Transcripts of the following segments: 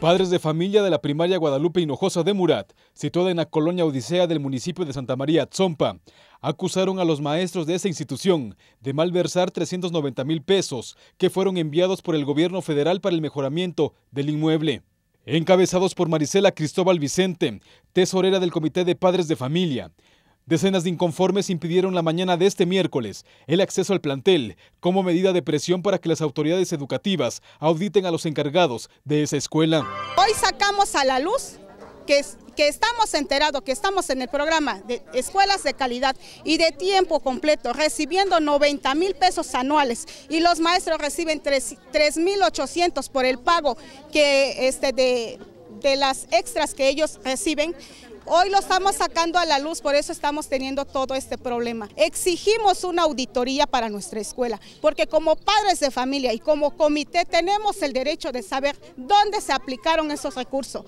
Padres de familia de la primaria Guadalupe Hinojosa de Murat, situada en la colonia Odisea del municipio de Santa María Zompa, acusaron a los maestros de esa institución de malversar 390 mil pesos que fueron enviados por el gobierno federal para el mejoramiento del inmueble. Encabezados por Marisela Cristóbal Vicente, tesorera del Comité de Padres de Familia, Decenas de inconformes impidieron la mañana de este miércoles el acceso al plantel como medida de presión para que las autoridades educativas auditen a los encargados de esa escuela. Hoy sacamos a la luz que, estamos enterados, que estamos en el programa de escuelas de calidad y de tiempo completo, recibiendo 90 mil pesos anuales y los maestros reciben 3.800 por el pago que, este, de las extras que ellos reciben Hoy lo estamos sacando a la luz, por eso estamos teniendo todo este problema. Exigimos una auditoría para nuestra escuela, porque como padres de familia y como comité tenemos el derecho de saber dónde se aplicaron esos recursos,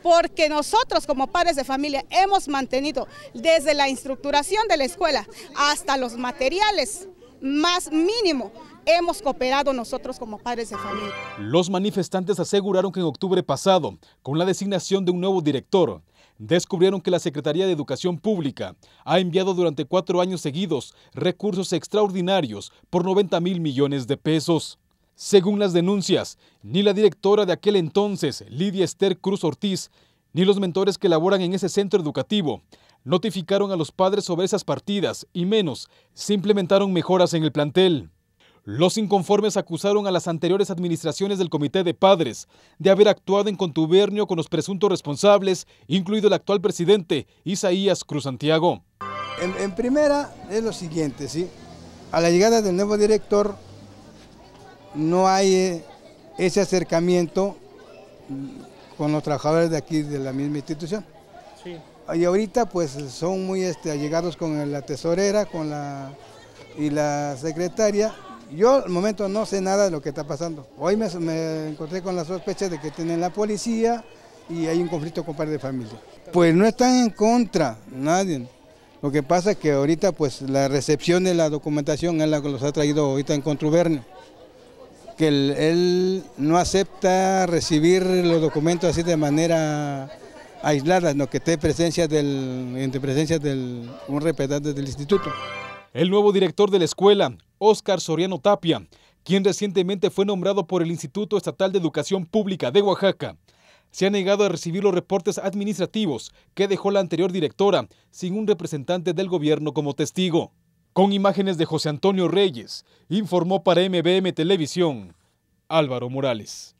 porque nosotros como padres de familia hemos mantenido desde la estructuración de la escuela hasta los materiales más mínimo hemos cooperado nosotros como padres de familia. Los manifestantes aseguraron que en octubre pasado, con la designación de un nuevo director, descubrieron que la Secretaría de Educación Pública ha enviado durante cuatro años seguidos recursos extraordinarios por 90 mil millones de pesos. Según las denuncias, ni la directora de aquel entonces, Lidia Esther Cruz Ortiz, ni los mentores que laboran en ese centro educativo notificaron a los padres sobre esas partidas y menos, se implementaron mejoras en el plantel. Los inconformes acusaron a las anteriores administraciones del Comité de Padres de haber actuado en contubernio con los presuntos responsables, incluido el actual presidente Isaías Cruz Santiago. En, primera es lo siguiente, ¿sí? a la llegada del nuevo director no hay eh, ese acercamiento con los trabajadores de aquí de la misma institución. Y ahorita pues son muy este, allegados con la tesorera con la, y la secretaria yo al momento no sé nada de lo que está pasando. Hoy me, encontré con la sospecha de que tienen la policía y hay un conflicto con par de familia. Pues no están en contra, nadie. Lo que pasa es que ahorita pues la recepción de la documentación es la que los ha traído ahorita en controvernio. Que él, no acepta recibir los documentos así de manera aislada, sino que esté presencia del, entre presencia de un representante del instituto. El nuevo director de la escuela, Óscar Soriano Tapia, quien recientemente fue nombrado por el Instituto Estatal de Educación Pública de Oaxaca. Se ha negado a recibir los reportes administrativos que dejó la anterior directora, sin un representante del gobierno como testigo. Con imágenes de José Antonio Reyes, informó para MBM Televisión Álvaro Morales.